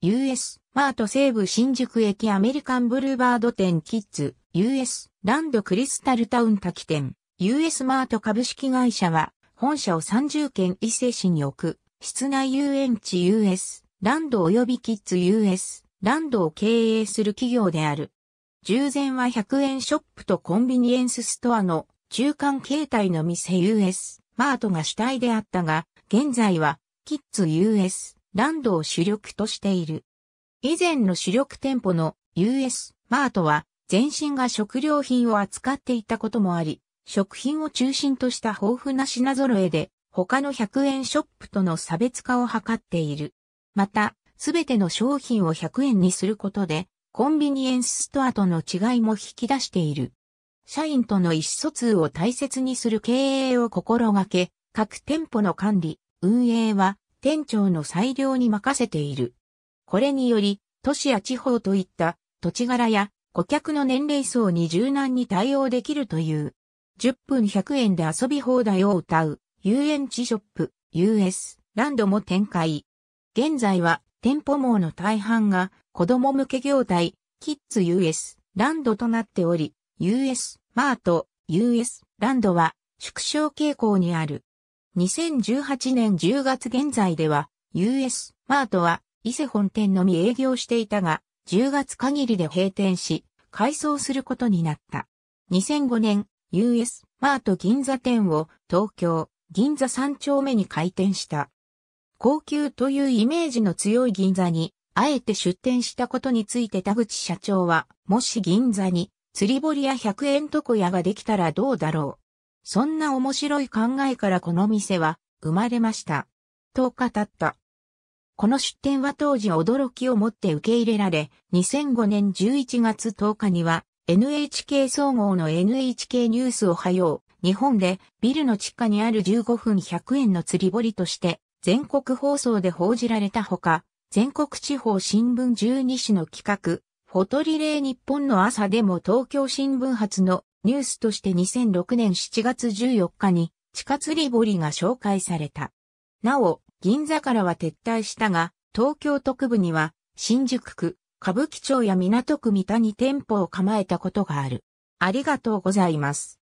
US マート西部新宿駅アメリカンブルーバード店キッズ US ランドクリスタルタウン滝店 US マート株式会社は本社を30県伊勢市に置く室内遊園地 US ランド及びキッズ US ランドを経営する企業である。従前は100円ショップとコンビニエンスストアの中間形態の店 US マートが主体であったが、現在はキッズ US ランドを主力としている。以前の主力店舗の US マートは全身が食料品を扱っていたこともあり、食品を中心とした豊富な品揃えで他の100円ショップとの差別化を図っている。また、すべての商品を100円にすることで、コンビニエンスストアとの違いも引き出している。社員との意思疎通を大切にする経営を心がけ、各店舗の管理、運営は店長の裁量に任せている。これにより、都市や地方といった土地柄や顧客の年齢層に柔軟に対応できるという。10分100円で遊び放題を歌う遊園地ショップ US ランドも展開。現在は店舗網の大半が子供向け業態キッズ US ランドとなっており、US マート US ランドは縮小傾向にある。2018年10月現在では、US マートは伊勢本店のみ営業していたが、10月限りで閉店し、改装することになった。2005年、US マート銀座店を東京、銀座3丁目に開店した。高級というイメージの強い銀座に、あえて出店したことについて田口社長は、もし銀座に釣り堀や100円床屋ができたらどうだろう。そんな面白い考えからこの店は生まれました。と語った。この出店は当時驚きをもって受け入れられ、2005年11月10日には NHK 総合の NHK ニュースおはよう、日本でビルの地下にある15分100円の釣り堀として全国放送で報じられたほか、全国地方新聞12紙の企画、フォトリレー日本の朝でも東京新聞発のニュースとして2006年7月14日に地下釣り堀が紹介された。なお、銀座からは撤退したが、東京都区部には新宿区、歌舞伎町や港区三田に店舗を構えたことがある。ありがとうございます。